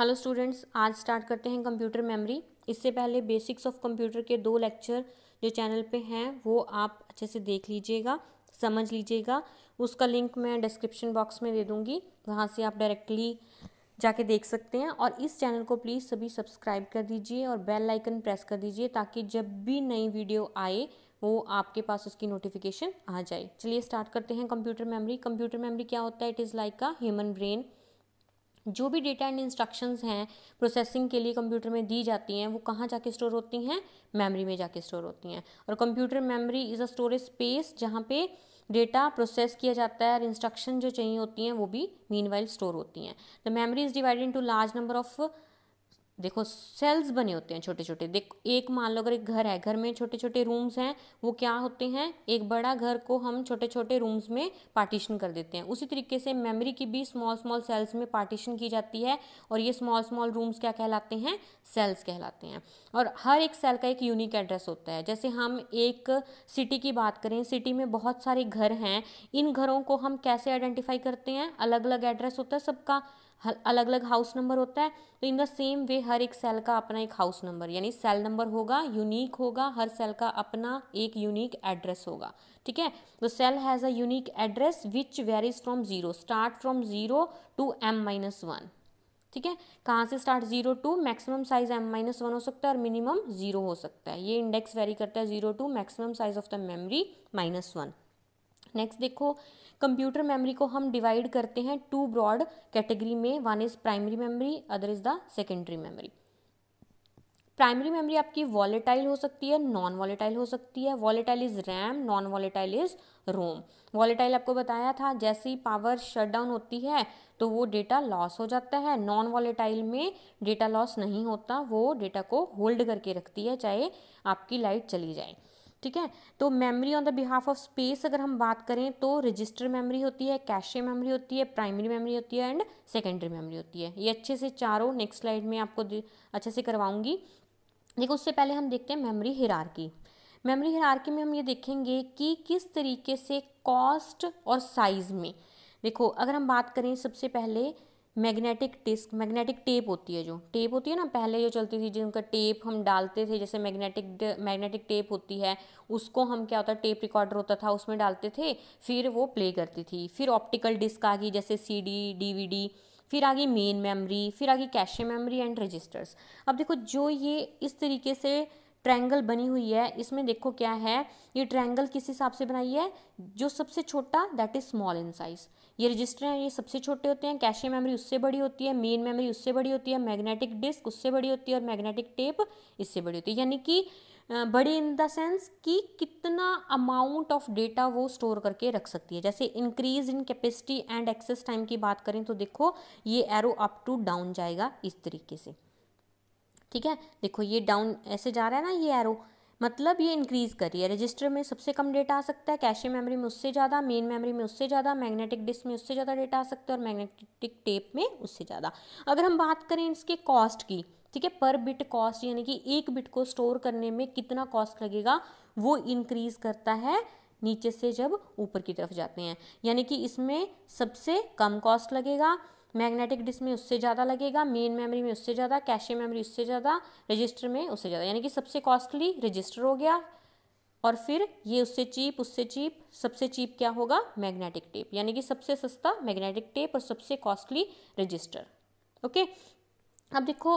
Hello students आज start करते हैं कंप्यूटर मेमोरी इससे पहले बेसिक्स ऑफ कंप्यूटर के दो लेक्चर जो चैनल पे हैं वो आप अच्छे से देख लीजिएगा समझ लीजिएगा उसका लिंक मैं डिस्क्रिप्शन बॉक्स में दे दूँगी वहाँ से आप डायरेक्टली जाके देख सकते हैं और इस चैनल को प्लीज़ सभी सब्सक्राइब कर दीजिए और बेल लाइकन प्रेस कर दीजिए ताकि जब भी नई वीडियो आए वो आपके पास उसकी नोटिफिकेशन आ जाए चलिए स्टार्ट करते हैं कंप्यूटर मेमोरी कंप्यूटर मेमोरी क्या होता है it is like a human brain जो भी डेटा एंड इंस्ट्रक्शंस हैं प्रोसेसिंग के लिए कंप्यूटर में दी जाती हैं वो कहाँ जाके स्टोर होती हैं मेमोरी में जाके स्टोर होती हैं और computer memory is a storage space जहाँ पे डेटा प्रोसेस किया जाता है और इंस्ट्रक्शन जो चाहिए होती हैं वो भी मीन स्टोर होती हैं the memory is divided into large number of देखो सेल्स बने होते हैं छोटे छोटे देख एक मान लो अगर एक घर है घर में छोटे छोटे रूम्स हैं वो क्या होते हैं एक बड़ा घर को हम छोटे छोटे रूम्स में पार्टीशन कर देते हैं उसी तरीके से मेमोरी की भी स्मॉल स्मॉल सेल्स में पार्टीशन की जाती है और ये स्मॉल स्मॉल रूम्स क्या कहलाते हैं सेल्स कहलाते हैं और हर एक सेल का एक यूनिक एड्रेस होता है जैसे हम एक सिटी की बात करें सिटी में बहुत सारे घर हैं इन घरों को हम कैसे आइडेंटिफाई करते हैं अलग अलग एड्रेस होता है सबका अलग अलग हाउस नंबर होता है तो इन द सेम वे हर एक सेल का अपना एक हाउस नंबर यानी सेल नंबर होगा यूनिक होगा हर सेल का अपना एक यूनिक एड्रेस होगा ठीक है तो cell has a unique address which varies from zero start from zero to M minus one ठीक है कहाँ से start zero to maximum size M minus one हो सकता है और मिनिमम जीरो हो सकता है ये इंडेक्स वेरी करता है zero to maximum size of the memory minus one next देखो कंप्यूटर मेमोरी को हम डिवाइड करते हैं टू ब्रॉड कैटेगरी में one is primary memory other is the secondary memory primary memory आपकी वॉलेटाइल हो सकती है नॉन वॉलेटाइल हो सकती है volatile is RAM non volatile is ROM volatile आपको बताया था जैसे ही पावर शट डाउन होती है तो वो डेटा लॉस हो जाता है नॉन वॉलेटाइल में डेटा लॉस नहीं होता वो डेटा को होल्ड करके रखती है चाहे आपकी लाइट चली जाए ठीक है तो memory on the behalf of space अगर हम बात करें तो रजिस्टर मेमोरी होती है कैशे मेमोरी होती है प्राइमरी मेमोरी होती है एंड सेकेंडरी मेमोरी होती है ये अच्छे से चारों नेक्स्ट स्लाइड में आपको अच्छे से करवाऊंगी देखो उससे पहले हम देखते हैं मेमोरी हिरारकी मेमोरी हिरारकी में हम ये देखेंगे कि किस तरीके से कॉस्ट और साइज़ में देखो अगर हम बात करें सबसे पहले मैग्नेटिक डिस्क मैग्नेटिक टेप होती है जो टेप होती है ना पहले जो चलती थी जिनका टेप हम डालते थे जैसे मैग्नेटिक मैग्नेटिक टेप होती है उसको हम क्या होता टेप रिकॉर्डर होता था उसमें डालते थे फिर वो प्ले करती थी फिर ऑप्टिकल डिस्क आ गई जैसे सीडी डीवीडी फिर आ गई मेन मेमोरी फिर आ गई कैशे मेमोरी एंड रजिस्टर्स अब देखो जो ये इस तरीके से ट्रायंगल बनी हुई है इसमें देखो क्या है ये ट्रायंगल किस हिसाब से बनाई है जो सबसे छोटा that is small in size ये रजिस्टर हैं ये सबसे छोटे होते हैं कैशे मेमोरी उससे बड़ी होती है मेन मेमोरी उससे बड़ी होती है मैग्नेटिक डिस्क उससे बड़ी होती है और मैग्नेटिक टेप इससे बड़ी होती है यानी कि बड़ी इन द सेंस कि कितना अमाउंट ऑफ डेटा वो स्टोर करके रख सकती है जैसे increase in capacity and access time की बात करें तो देखो ये एरो अप टू डाउन जाएगा इस तरीके से ठीक है देखो ये डाउन ऐसे जा रहा है ना ये एरो मतलब ये इंक्रीज़ कर रही है रजिस्टर में सबसे कम डेटा आ सकता है कैशे मेमोरी में उससे ज़्यादा मेन मेमोरी में उससे ज़्यादा मैग्नेटिक डिस्क में उससे ज़्यादा डेटा आ सकता है और मैग्नेटिक टेप में उससे ज़्यादा अगर हम बात करें इसके कॉस्ट की ठीक है पर बिट कॉस्ट यानी कि एक बिट को स्टोर करने में कितना कॉस्ट लगेगा वो इंक्रीज करता है नीचे से जब ऊपर की तरफ जाते हैं यानी कि इसमें सबसे कम कॉस्ट लगेगा मैग्नेटिक डिस्क में उससे ज़्यादा लगेगा मेन मेमोरी में उससे ज़्यादा कैशे मेमोरी उससे ज़्यादा रजिस्टर में उससे ज़्यादा यानी कि सबसे कॉस्टली रजिस्टर हो गया और फिर ये उससे चीप उससे चीप सबसे चीप क्या होगा मैग्नेटिक टेप यानी कि सबसे सस्ता मैग्नेटिक टेप और सबसे कॉस्टली रजिस्टर ओके अब देखो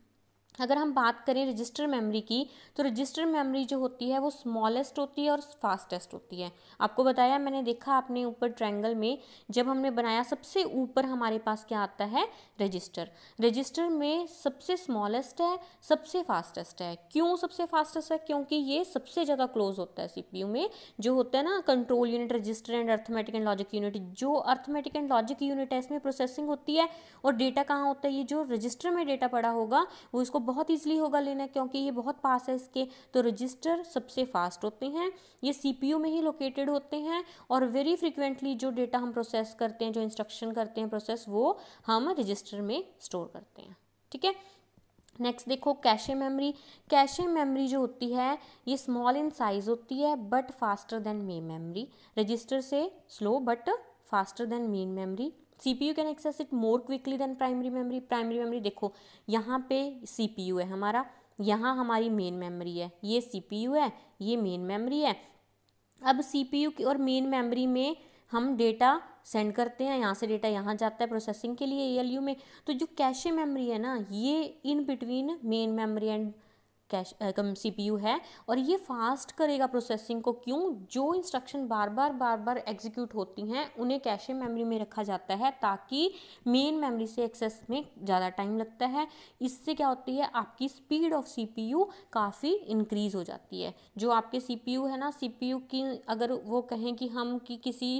अगर हम बात करें रजिस्टर मेमोरी की तो रजिस्टर मेमोरी जो होती है वो स्मॉलेस्ट होती है और फास्टेस्ट होती है आपको बताया मैंने देखा आपने ऊपर ट्रायंगल में जब हमने बनाया सबसे ऊपर हमारे पास क्या आता है रजिस्टर रजिस्टर में सबसे स्मॉलेस्ट है सबसे फास्टेस्ट है क्यों सबसे फास्टेस्ट है क्योंकि ये सबसे ज़्यादा क्लोज होता है सी में जो होता है ना control unit register and arithmetic and logic unit जो अर्थमेटिक एंड लॉजिक यूनिट है इसमें प्रोसेसिंग होती है और डेटा कहाँ होता है ये जो रजिस्टर में डेटा पड़ा होगा वो इसको बहुत ईजिली होगा लेना क्योंकि ये बहुत पास है इसके तो रजिस्टर सबसे फास्ट होते हैं ये सी में ही लोकेटेड होते हैं और वेरी फ्रिक्वेंटली जो डेटा हम प्रोसेस करते हैं जो इंस्ट्रक्शन करते हैं प्रोसेस वो हम रजिस्टर में स्टोर करते हैं ठीक है नेक्स्ट देखो कैशे मेमोरी कैशे मेमोरी जो होती है ये स्मॉल इन साइज होती है but faster than main memory register से slow but faster than main memory you can access it more quickly than primary memory primary memory देखो यहाँ पे यू है हमारा यहाँ हमारी मेन मेमोरी है ये यू है ये मेन मेमोरी है अब यू की और मेन मेमोरी में हम डेटा सेंड करते हैं यहाँ से डेटा यहाँ जाता है प्रोसेसिंग के लिए ए में तो जो कैशे मेमोरी है ना ये in between main memory and cache कम यू है और ये फास्ट करेगा प्रोसेसिंग को क्यों जो इंस्ट्रक्शन बार बार बार बार एग्जीक्यूट होती हैं उन्हें कैशे मेमोरी में रखा जाता है ताकि मेन मेमोरी से एक्सेस में ज़्यादा टाइम लगता है इससे क्या होती है आपकी स्पीड ऑफ यू काफ़ी इंक्रीज़ हो जाती है जो आपके यू है ना यू की अगर वो कहें कि हम कि किसी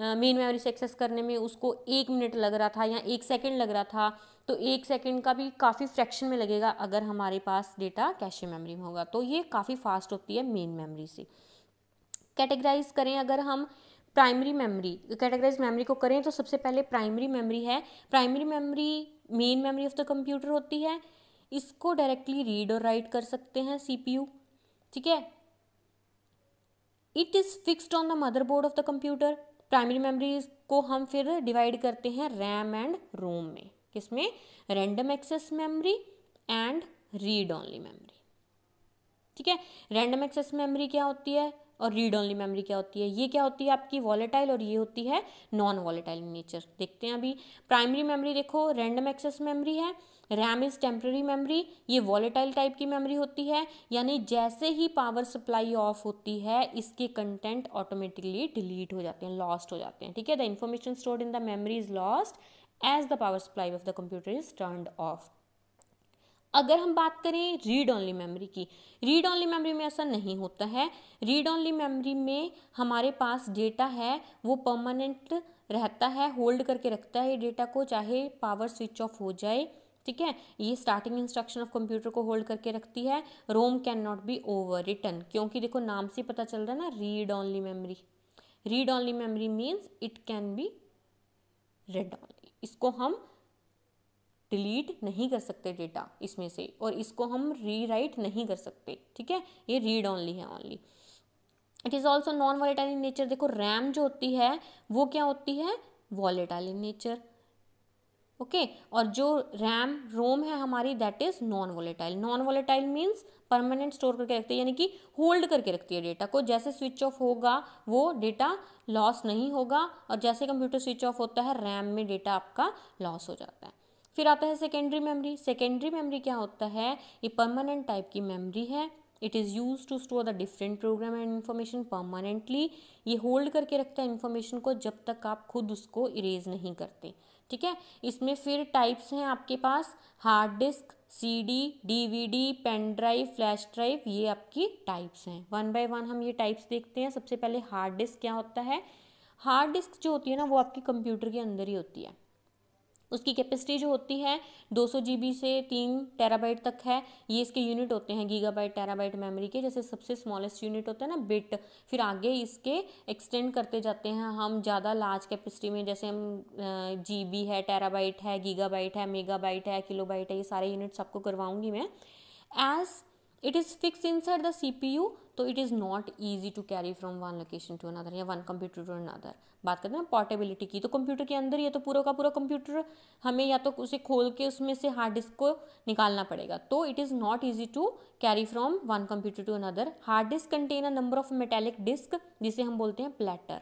मेन मेमोरी से एक्सेस करने में उसको एक मिनट लग रहा था या एक सेकेंड लग रहा था तो एक सेकेंड का भी काफ़ी फ्रैक्शन में लगेगा अगर हमारे पास डेटा कैशे मेमोरी में होगा तो ये काफ़ी फास्ट होती है मेन मेमोरी से कैटेगराइज करें अगर हम प्राइमरी मेमोरी कैटेगराइज मेमोरी को करें तो सबसे पहले प्राइमरी मेमोरी है primary memory main memory of the computer होती है इसको डायरेक्टली रीड और राइट कर सकते हैं सीपीयू ठीक है it is fixed on the motherboard of the computer primary memories को हम फिर डिवाइड करते हैं रैम एंड रोम में किसमें random access memory and read only memory ठीक है रैंडम एक्सेस मेमोरी क्या होती है और रीड ओनली मेमोरी क्या होती है ये क्या होती है आपकी वॉलेटाइल और ये होती है नॉन वॉलेटाइल नेचर देखते हैं अभी प्राइमरी मेमोरी देखो रैंडम एक्सेस मेमोरी है रैम इज़ टेम्प्ररी मेमोरी ये वॉलेटाइल टाइप की मेमोरी होती है यानी जैसे ही पावर सप्लाई ऑफ होती है इसके कंटेंट ऑटोमेटिकली डिलीट हो जाते हैं लॉस्ट हो जाते हैं ठीक है the information stored in the memory is lost as the power supply of the computer is turn off अगर हम बात करें रीड ऑनली मेमोरी की रीड ऑनली मेमोरी में ऐसा नहीं होता है रीड ऑनली मेमोरी में हमारे पास डेटा है वो परमानेंट रहता है होल्ड करके रखता है डेटा को चाहे पावर स्विच ऑफ हो जाए ठीक है ये स्टार्टिंग इंस्ट्रक्शन ऑफ कंप्यूटर को होल्ड करके रखती है ROM can not be overwritten क्योंकि देखो नाम से पता चल रहा है ना read only memory read only memory means it can be read on इसको हम डिलीट नहीं कर सकते डेटा इसमें से और इसको हम रीराइट नहीं कर सकते ठीक है ये रीड ऑनली है only it is also non volatile in nature देखो रैम जो होती है वो क्या होती है volatile in nature okay okay? और जो रैम रोम है हमारी that is non volatile non volatile means permanent store करके रखती है यानी कि होल्ड करके रखती है डेटा को जैसे स्विच ऑफ होगा वो डेटा लॉस नहीं होगा और जैसे कंप्यूटर स्विच ऑफ होता है रैम में डेटा आपका लॉस हो जाता है फिर आता है सेकेंडरी मेमरी सेकेंडरी मेमरी क्या होता है ये परमानेंट टाइप की मेमरी है it is use to store the different program and information permanently ये होल्ड करके रखता है इन्फॉर्मेशन को जब तक आप खुद उसको इरेज नहीं करते ठीक है इसमें फिर टाइप्स हैं आपके पास hard disk CD DVD pen drive flash drive ये आपकी टाइप्स हैं वन बाय वन हम ये टाइप्स देखते हैं सबसे पहले हार्ड डिस्क क्या होता है हार्ड डिस्क जो होती है ना वो आपकी कंप्यूटर के अंदर ही होती है उसकी कैपेसिटी जो होती है 200 बी से तीन टेराबाइट तक है ये इसके यूनिट होते हैं गीगाबाइट टेराबाइट मेमोरी के जैसे सबसे स्मॉलेस्ट यूनिट होता है ना बिट फिर आगे इसके एक्सटेंड करते जाते हैं हम ज़्यादा लार्ज कैपेसिटी में जैसे हम जी है टेराबाइट है गीगाबाइट है मेगाबाइट है किलोबाइट है ये सारे यूनिट्स आपको करवाऊँगी मैं as it is fix inside the C P U तो it is not easy to carry from one location to another या वन कंप्यूटर टू अनदर बात करते हैं पोर्टेबिलिटी की तो कंप्यूटर के अंदर ही तो पूरा का पूरा कंप्यूटर हमें या तो उसे खोल के उसमें से हार्ड डिस्क को निकालना पड़ेगा तो it is not easy to carry from one computer to another hard disk contain a number of metallic disk जिसे हम बोलते हैं प्लेटर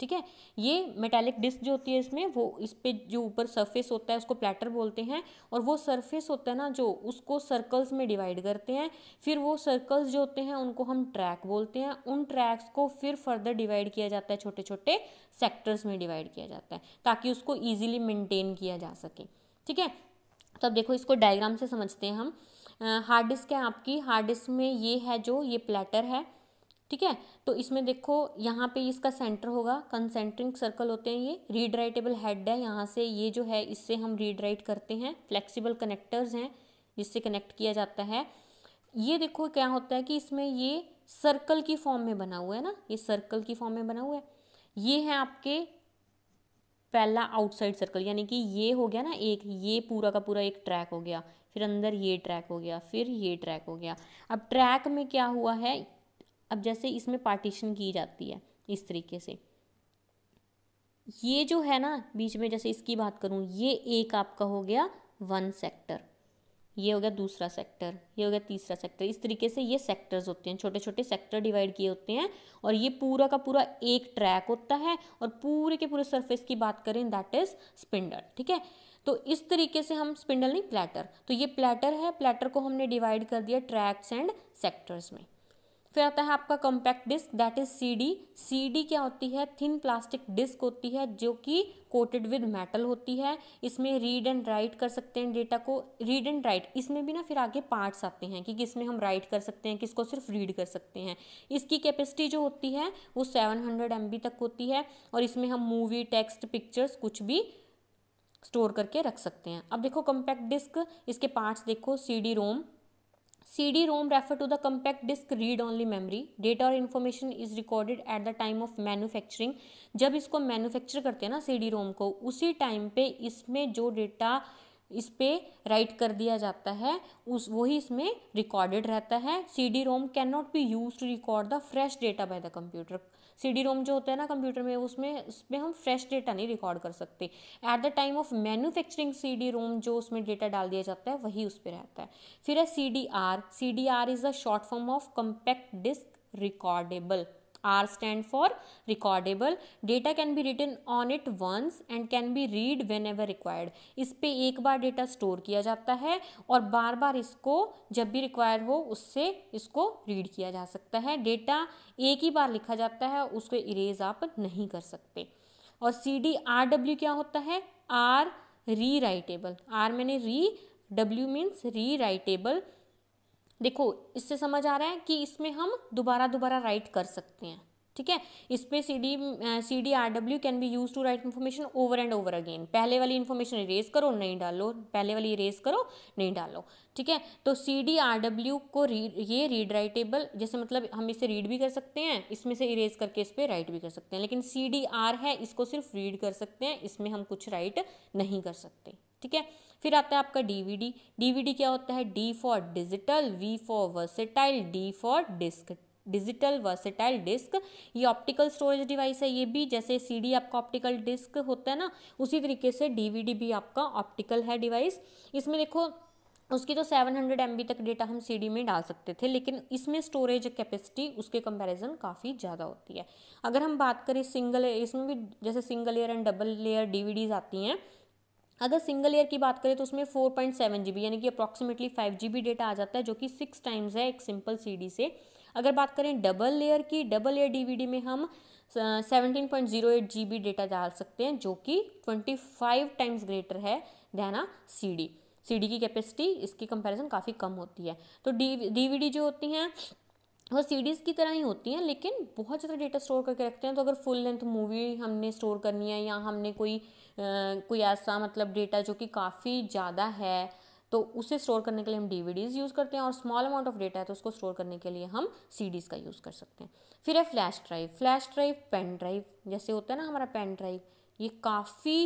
ठीक है ये मेटेलिक डिस्क जो होती है इसमें वो इस पर जो ऊपर सरफेस होता है उसको प्लेटर बोलते हैं और वो सरफेस होता है ना जो उसको सर्कल्स में डिवाइड करते हैं फिर वो सर्कल्स जो होते हैं उनको हम ट्रैक बोलते हैं उन ट्रैक्स को फिर फर्दर डिवाइड किया जाता है छोटे छोटे सेक्टर्स में डिवाइड किया जाता है ताकि उसको ईजिली मेनटेन किया जा सके ठीक है तो अब देखो इसको डायग्राम से समझते हैं हम हार्ड डिस्क है आपकी हार्ड डिस्क में ये है जो ये प्लेटर है ठीक है तो इसमें देखो यहाँ पे इसका सेंटर होगा कंसेंट्रिंग सर्कल होते हैं ये रीड राइटेबल हेड है यहाँ से ये जो है इससे हम रीड राइट करते हैं फ्लेक्सिबल कनेक्टर्स हैं जिससे कनेक्ट किया जाता है ये देखो क्या होता है कि इसमें ये सर्कल की फॉर्म में बना हुआ है ना ये सर्कल की फॉर्म में बना हुआ है ये है आपके पहला आउटसाइड सर्कल यानी कि ये हो गया ना एक ये पूरा का पूरा एक ट्रैक हो गया फिर अंदर ये ट्रैक हो गया फिर ये ट्रैक हो गया अब ट्रैक में क्या हुआ है अब जैसे इसमें पार्टीशन की जाती है इस तरीके से ये जो है ना बीच में जैसे इसकी बात करूँ ये एक आपका हो गया वन सेक्टर ये हो गया दूसरा सेक्टर ये हो गया तीसरा सेक्टर इस तरीके से ये सेक्टर्स होते हैं छोटे छोटे सेक्टर डिवाइड किए होते हैं और ये पूरा का पूरा एक ट्रैक होता है और पूरे के पूरे सरफेस की बात करें दैट इज स्पिंडल ठीक है तो इस तरीके से हम स्पिंडल नहीं प्लेटर तो ये प्लेटर है प्लेटर को हमने डिवाइड कर दिया ट्रैक्स एंड सेक्टर्स में फिर तो आता है आपका compact disk that is CD CD क्या होती है थिन प्लास्टिक डिस्क होती है जो कि कोटेड विद मेटल होती है इसमें रीड एंड राइट कर सकते हैं डेटा को रीड एंड राइट इसमें भी ना फिर आगे पार्ट्स आते हैं कि किसमें हम राइट कर सकते हैं किसको सिर्फ रीड कर सकते हैं इसकी कैपेसिटी जो होती है वो सेवन हंड्रेड तक होती है और इसमें हम मूवी टेक्स्ट पिक्चर्स कुछ भी स्टोर करके रख सकते हैं अब देखो कॉम्पैक्ट डिस्क इसके पार्ट्स देखो D ROM CD ROM refer to the compact disk read only memory data or information is recorded at the time of manufacturing जब इसको मैन्युफैक्चर करते हैं ना CD ROM को उसी टाइम पे इसमें जो डेटा इस पर राइट कर दिया जाता है उस वही इसमें रिकॉर्डेड रहता है C D ROM can not be use to record the fresh data by the computer C ROM जो होता है ना कंप्यूटर में उसमें उसमें हम फ्रेश डेटा नहीं रिकॉर्ड कर सकते at the time of manufacturing C ROM जो उसमें डेटा डाल दिया जाता है वही उस पर रहता है फिर है C D R C D R is the short form of compact disk recordable R stand for recordable. Data can be written on it once and can be read whenever required. इस पर एक बार data store किया जाता है और बार बार इसको जब भी रिक्वायर हो उससे इसको रीड किया जा सकता है डेटा एक ही बार लिखा जाता है उसको इरेज आप नहीं कर सकते और सी डी आर डब्ल्यू क्या होता है आर री राइटेबल आर मैंने री डब्ल्यू मीन्स री राइटेबल देखो इससे समझ आ रहा है कि इसमें हम दोबारा दोबारा राइट कर सकते हैं ठीक है इस पर C D C D R W can be use to write information over and over again पहले वाली इन्फॉर्मेशन इरेज करो नहीं डालो पहले वाली इरेज करो नहीं डालो ठीक है तो सी डी आर डब्ल्यू को रीड ये रीड राइटेबल जैसे मतलब हम इसे रीड भी कर सकते हैं इसमें से इरेज करके इस पर राइट भी कर सकते हैं लेकिन सी डी आर है इसको सिर्फ रीड कर सकते हैं इसमें हम कुछ राइट नहीं कर सकते ठीक है फिर आता है आपका डीवीडी डीवीडी क्या होता है D for digital V for versatile D for disk digital versatile disk ये ऑप्टिकल स्टोरेज डिवाइस है ये भी जैसे सीडी आपका ऑप्टिकल डिस्क होता है ना उसी तरीके से डीवीडी भी आपका ऑप्टिकल है डिवाइस इसमें देखो उसकी तो 700 हंड्रेड तक डेटा हम सीडी में डाल सकते थे लेकिन इसमें स्टोरेज कैपेसिटी उसके कंपैरिजन काफ़ी ज़्यादा होती है अगर हम बात करें सिंगल इसमें भी जैसे single layer and double layer DVDs आती हैं अगर सिंगल ईयर की बात करें तो उसमें four point seven G B यानी कि approximately five G B data आ जाता है जो कि सिक्स टाइम्स है एक सिंपल सी डी से अगर बात करें डबल लेयर की डबल लेयर डीवीडी में हम seventeen point zero eight G B data डाल सकते हैं जो कि ट्वेंटी फाइव टाइम्स ग्रेटर है देना सी डी सी डी की कैपेसिटी इसकी कंपेरिजन काफ़ी कम होती है तो डी डी जो होती हैं वो सीडीज़ की तरह ही होती हैं लेकिन बहुत ज़्यादा डेटा स्टोर करके रखते हैं तो अगर फुल लेंथ मूवी हमने स्टोर करनी है या हमने कोई कोई ऐसा मतलब डेटा जो कि काफ़ी ज़्यादा है तो उसे स्टोर करने के लिए हम डी यूज़ करते हैं और स्मॉल अमाउंट ऑफ डेटा है तो उसको स्टोर करने के लिए हम सी का यूज़ कर सकते हैं फिर है flash drive flash drive pen drive जैसे होता है ना हमारा पेन ड्राइव ये काफ़ी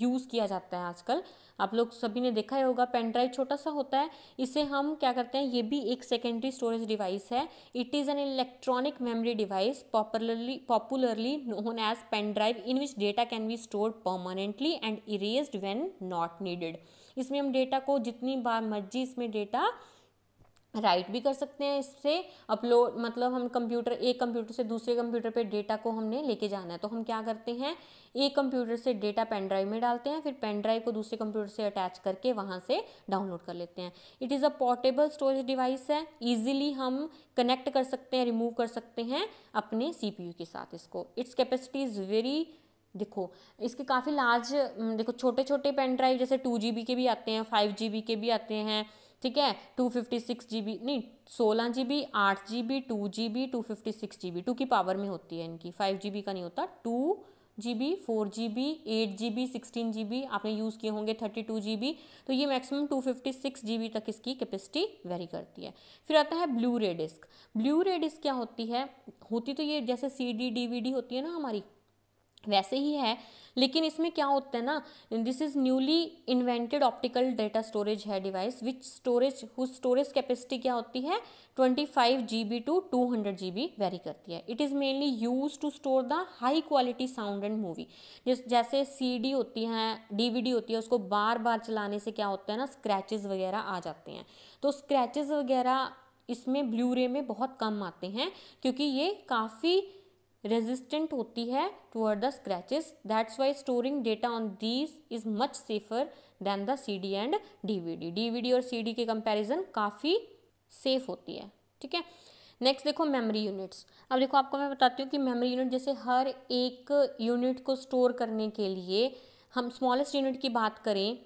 यूज़ किया जाता है आजकल आप लोग सभी ने देखा ही होगा पेन ड्राइव छोटा सा होता है इसे हम क्या करते हैं ये भी एक सेकेंडरी स्टोरेज डिवाइस है it is an electronic memory device popularly popularly known as pen drive in which data can be store permanently and erased when not needed इसमें हम डेटा को जितनी बार मर्जी इसमें डेटा राइट भी कर सकते हैं इससे अपलोड मतलब हम कंप्यूटर एक कंप्यूटर से दूसरे कंप्यूटर पे डेटा को हमने लेके जाना है तो हम क्या करते हैं एक कंप्यूटर से डेटा पेन ड्राइव में डालते हैं फिर पेन ड्राइव को दूसरे कंप्यूटर से अटैच करके वहाँ से डाउनलोड कर लेते हैं it is a portable storage device है ईजिली हम कनेक्ट कर सकते हैं रिमूव कर सकते हैं अपने सी के साथ इसको इट्स कैपेसिटी इज़ वेरी देखो इसके काफ़ी लार्ज देखो छोटे छोटे पेन ड्राइव जैसे टू के भी आते हैं फाइव के भी आते हैं ठीक है two fifty six G B नहीं सोलह जी बी आठ G B two G B two fifty six G B two की पावर में होती है इनकी फाइव जी बी का नहीं होता two G B four G B eight G B sixteen G B आपने यूज़ किए होंगे थर्टी टू जी बी तो ये maximum two fifty six G B तक इसकी कैपेसिटी वेरी करती है फिर आता है ब्लू रे डिस्क ब्लू रे डिस्क क्या होती है होती तो ये जैसे C D D V D होती है ना हमारी वैसे ही है लेकिन इसमें क्या होता है ना this is newly invented optical data storage है device which storage who storage capacity क्या होती है 25 five G B two two hundred G B vary करती है it is mainly use to store the high quality sound and movie जिस जैसे C D होती है डी वी डी होती है उसको बार बार चलाने से क्या होता है ना स्क्रैचेज वगैरह आ जाते हैं तो स्क्रैचेज वगैरह इसमें ब्लू रे में बहुत कम आते हैं क्योंकि ये काफ़ी रेजिस्टेंट होती है toward the scratches that's why storing data on these is much safer than the C D and D V D D V D और सी डी के कंपेरिजन काफ़ी सेफ होती है ठीक है नेक्स्ट देखो मेमोरी यूनिट्स अब देखो आपको मैं बताती हूँ कि मेमोरी यूनिट जैसे हर एक यूनिट को स्टोर करने के लिए हम स्मॉलेस्ट यूनिट की बात करें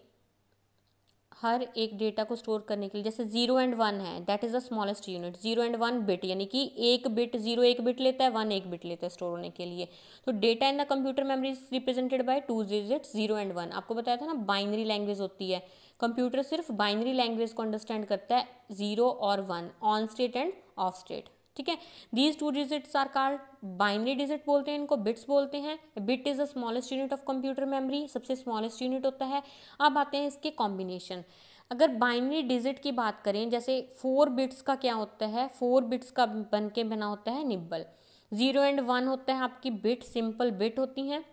हर एक डेटा को स्टोर करने के लिए जैसे जीरो एंड वन है that is the smallest unit zero and one bit यानी कि एक बिट जीरो एक बिट लेता है वन एक बिट लेता है स्टोर होने के लिए तो data in the computer memory is represented by two digit zero and one आपको बताया था ना बाइनरी लैंग्वेज होती है कंप्यूटर सिर्फ बाइनरी लैंग्वेज को अंडरस्टैंड करता है जीरो और one on state and off state ठीक है these two digits are called binary digit बोलते हैं इनको बिट्स बोलते हैं bit is the smallest unit of computer memory सबसे स्मॉलेस्ट यूनिट होता है अब आते हैं इसके कॉम्बिनेशन अगर बाइनरी डिजिट की बात करें जैसे फोर बिट्स का क्या होता है फोर बिट्स का बन के बना होता है निब्बल ज़ीरो एंड वन होता है आपकी बिट सिंपल बिट होती हैं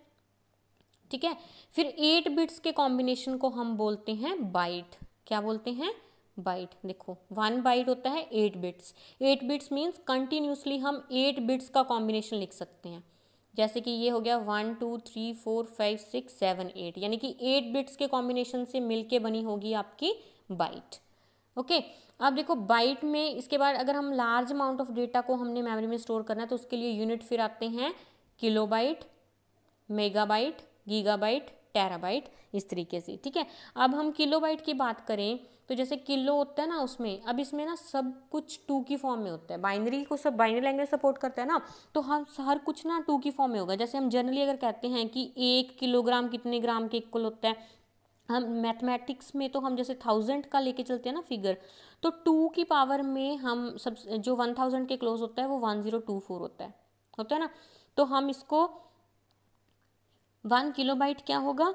ठीक है फिर एट बिट्स के कॉम्बिनेशन को हम बोलते हैं बाइट क्या बोलते हैं बाइट देखो वन बाइट होता है eight bits eight bits means continuously हम एट बिट्स का कॉम्बिनेशन लिख सकते हैं जैसे कि ये हो गया one two three four five six seven eight यानी कि एट बिट्स के कॉम्बिनेशन से मिलके बनी होगी आपकी बाइट ओके okay, अब देखो बाइट में इसके बाद अगर हम लार्ज अमाउंट ऑफ डेटा को हमने मेमोरी में स्टोर करना है तो उसके लिए यूनिट फिर आते हैं किलोबाइट मेगाबाइट गीगाबाइट टेराबाइट इस तरीके से ठीक है अब हम किलोबाइट की बात करें तो जैसे किलो होता है ना उसमें अब इसमें ना सब कुछ टू की फॉर्म में होता है बाइनरी को सब बाइनरी लैंग्वेज सपोर्ट करता है ना तो हम हर कुछ ना टू की फॉर्म में होगा जैसे हम जनरली अगर कहते हैं कि एक किलोग्राम कितने ग्राम के इक्वल होता है हम मैथमेटिक्स में तो हम जैसे थाउजेंड का लेके चलते हैं ना फिगर तो टू की पावर में हम सब जो वन थाउजेंड के क्लोज होता है वो वन ज़ीरो टू फोर होता है होता है ना तो हम इसको वन किलो बाइट क्या होगा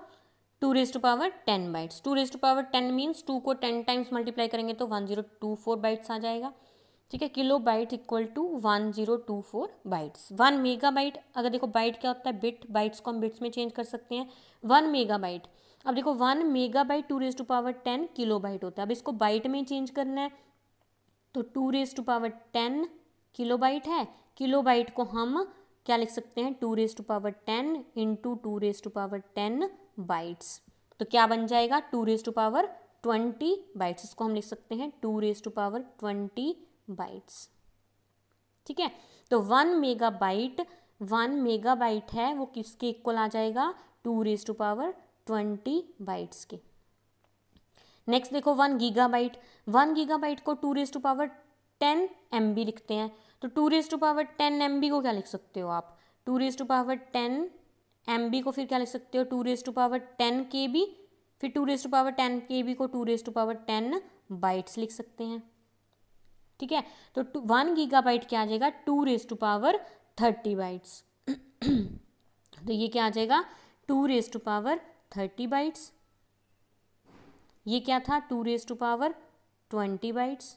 two raise to power ten bytes two raise to power ten means two को टेन टाइम्स मल्टीप्लाई करेंगे तो one zero two four bytes आ जाएगा ठीक है kilobyte equal to one zero two four bytes one megabyte अगर देखो bite क्या होता है बिट बाइट्स को हम बिट्स में चेंज कर सकते हैं वन मेगा बाइट अब देखो one megabyte two raise to power ten kilobyte होता है अब इसको बाइट में चेंज करना है तो two raise to power ten kilobyte है किलो बाइट को हम क्या लिख सकते हैं two raise to power ten into two raise to power ten bytes तो क्या बन जाएगा two raise to power twenty bytes इसको हम लिख सकते हैं two raise to power twenty bytes ठीक है तो one megabyte one megabyte है वो किसके इक्वल आ जाएगा two raise to power twenty bytes के नेक्स्ट देखो one gigabyte one gigabyte को two raise to power ten M लिखते हैं तो two raise to power ten M को क्या लिख सकते हो आप two raise to power ten M को फिर क्या लिख सकते हो two raise to power ten K B फिर two raise to power ten K B को two raise to power ten bytes लिख सकते हैं ठीक है तो वन गीगा बाइट क्या आ जाएगा two raise to power thirty bytes तो ये क्या आ जाएगा two raise to power thirty bytes ये क्या था two raise to power twenty bytes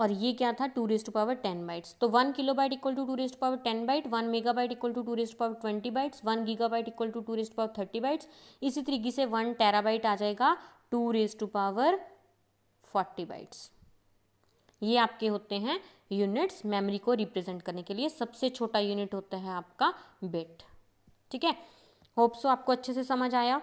और ये क्या था two raised power ten bytes तो one kilobyte equal to two raised power ten byte one megabyte equal to two raised power twenty bytes one gigabyte equal to two raised power thirty bytes इसी तरीके से one terabyte आ जाएगा two raised to power forty bytes ये आपके होते हैं units memory को रिप्रेजेंट करने के लिए सबसे छोटा यूनिट होता है आपका बिट ठीक है होप सो आपको अच्छे से समझ आया